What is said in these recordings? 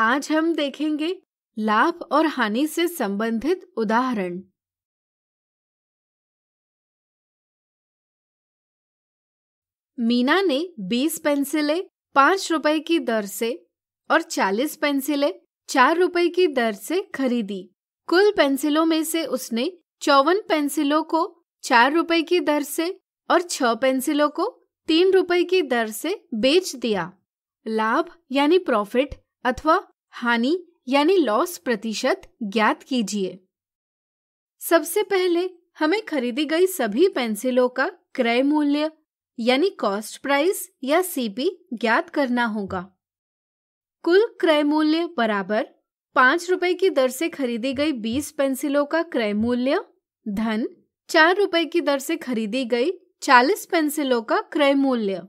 आज हम देखेंगे लाभ और हानि से संबंधित उदाहरण मीना ने 20 पेंसिलें पांच रुपए की दर से और 40 पेंसिलें चार रुपए की दर से खरीदी कुल पेंसिलों में से उसने चौवन पेंसिलों को चार रुपए की दर से और छह पेंसिलों को तीन रुपए की दर से बेच दिया लाभ यानी प्रॉफिट अथवा हानि यानी लॉस प्रतिशत ज्ञात कीजिए सबसे पहले हमें खरीदी गई सभी पेंसिलों का क्रय मूल्य यानी कॉस्ट प्राइस या सीपी ज्ञात करना होगा कुल क्रय मूल्य बराबर पांच रुपए की दर से खरीदी गई बीस पेंसिलों का क्रय मूल्य धन चार रुपए की दर से खरीदी गई चालीस पेंसिलों का क्रय मूल्य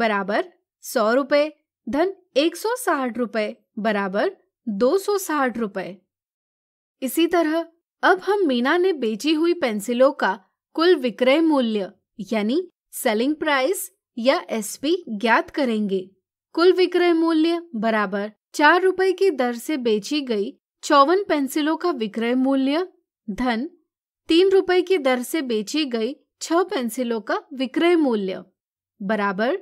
बराबर सौ रुपए धन एक सौ साठ रुपए बराबर दो सौ साठ रुपए इसी तरह अब हम मीना ने बेची हुई पेंसिलों का कुल विक्रय मूल्य यानी सेलिंग प्राइस या एसपी ज्ञात करेंगे कुल विक्रय मूल्य बराबर चार रुपए की दर से बेची गई चौवन पेंसिलों का विक्रय मूल्य धन तीन रुपए की दर से बेची गई छह पेंसिलों का विक्रय मूल्य बराबर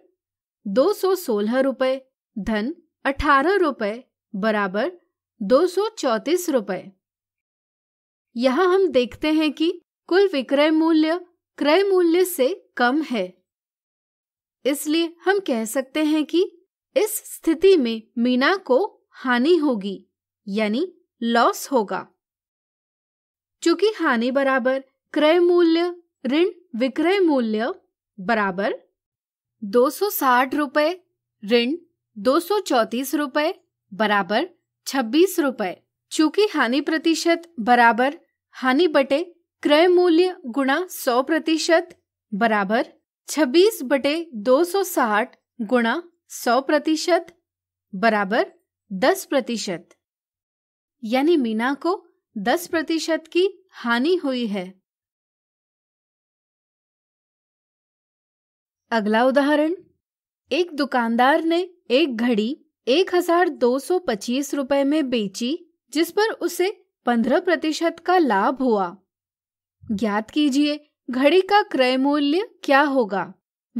दो सौ सोलह रुपए धन अठारह रुपये बराबर दो सौ चौतीस रुपए यहाँ हम देखते हैं कि कुल विक्रय मूल्य क्रय मूल्य से कम है इसलिए हम कह सकते हैं कि इस स्थिति में मीना को हानि होगी यानी लॉस होगा चूंकि हानि बराबर क्रय मूल्य ऋण विक्रय मूल्य बराबर दो सौ साठ रुपए ऋण दो सौ चौतीस रुपए बराबर छब्बीस रुपए चूंकि हानि प्रतिशत बराबर हानि बटे क्रय मूल्य गुणा सौ प्रतिशत बराबर छब्बीस बटे दो सौ साठ गुणा सौ प्रतिशत बराबर दस प्रतिशत यानी मीना को दस प्रतिशत की हानि हुई है अगला उदाहरण एक दुकानदार ने एक घड़ी एक हजार दो सौ पच्चीस रुपए में बेची जिस पर उसे पंद्रह प्रतिशत का लाभ हुआ ज्ञात कीजिए घड़ी का क्रय मूल्य क्या होगा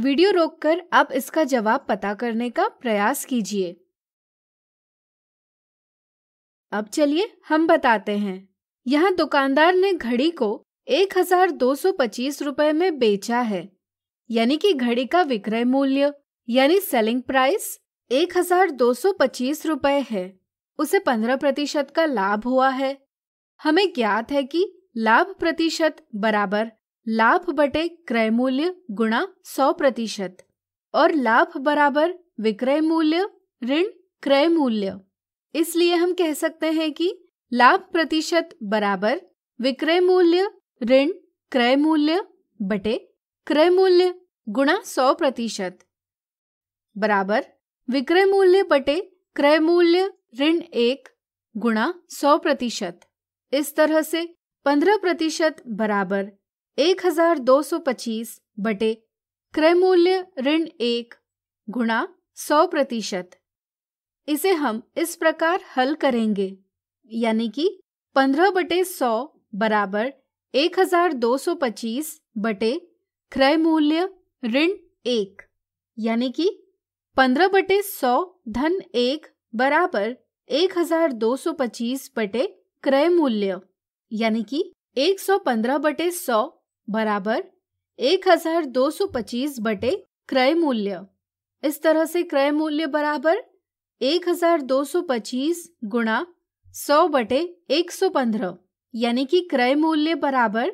वीडियो रोककर आप इसका जवाब पता करने का प्रयास कीजिए अब चलिए हम बताते हैं यहाँ दुकानदार ने घड़ी को एक हजार दो सौ पच्चीस रुपए में बेचा है यानी कि घड़ी का विक्रय मूल्य यानी सेलिंग प्राइस एक हजार दो सौ पच्चीस रुपए है उसे पंद्रह प्रतिशत का लाभ हुआ है हमें ज्ञात है कि लाभ प्रतिशत बराबर लाभ बटे क्रय मूल्य गुणा सौ प्रतिशत और लाभ बराबर विक्रय मूल्य ऋण क्रय मूल्य इसलिए हम कह सकते हैं कि लाभ प्रतिशत बराबर विक्रय मूल्य ऋण क्रय मूल्य बटे क्रय मूल्य गुणा सौ प्रतिशत बराबर विक्रय मूल्य बटे क्रय मूल्य ऋण एक गुणा सौ प्रतिशत इस तरह से पंद्रह प्रतिशत बराबर एक हजार दो सौ पच्चीस बटे क्रय मूल्य ऋण एक गुणा सौ प्रतिशत इसे हम इस प्रकार हल करेंगे यानी कि पंद्रह बटे सौ बराबर एक हजार दो सौ पच्चीस बटे क्रय मूल्य ऋण एक यानी कि पंद्रह बटे सौ धन एक बराबर एक हजार दो सौ पच्चीस बटे क्रय मूल्य यानी कि एक सौ पंद्रह बटे सौ बराबर एक हजार दो सौ पच्चीस बटे क्रय मूल्य इस तरह से क्रय मूल्य बराबर एक हजार दो सौ पच्चीस गुणा सौ बटे एक सौ पंद्रह यानी कि क्रय मूल्य बराबर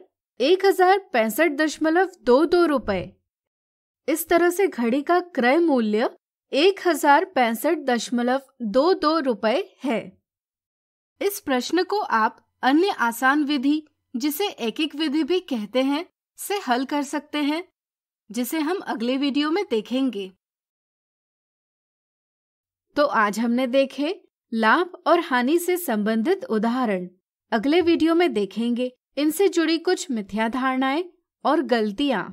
एक हजार पैंसठ दशमलव दो दो रुपए इस तरह से घड़ी का क्रय मूल्य एक हजार पैंसठ दशमलव दो दो रुपए है इस प्रश्न को आप अन्य आसान विधि जिसे एक विधि भी कहते हैं से हल कर सकते हैं जिसे हम अगले वीडियो में देखेंगे तो आज हमने देखे लाभ और हानि से संबंधित उदाहरण अगले वीडियो में देखेंगे इनसे जुड़ी कुछ मिथ्या धारणाएं और गलतियां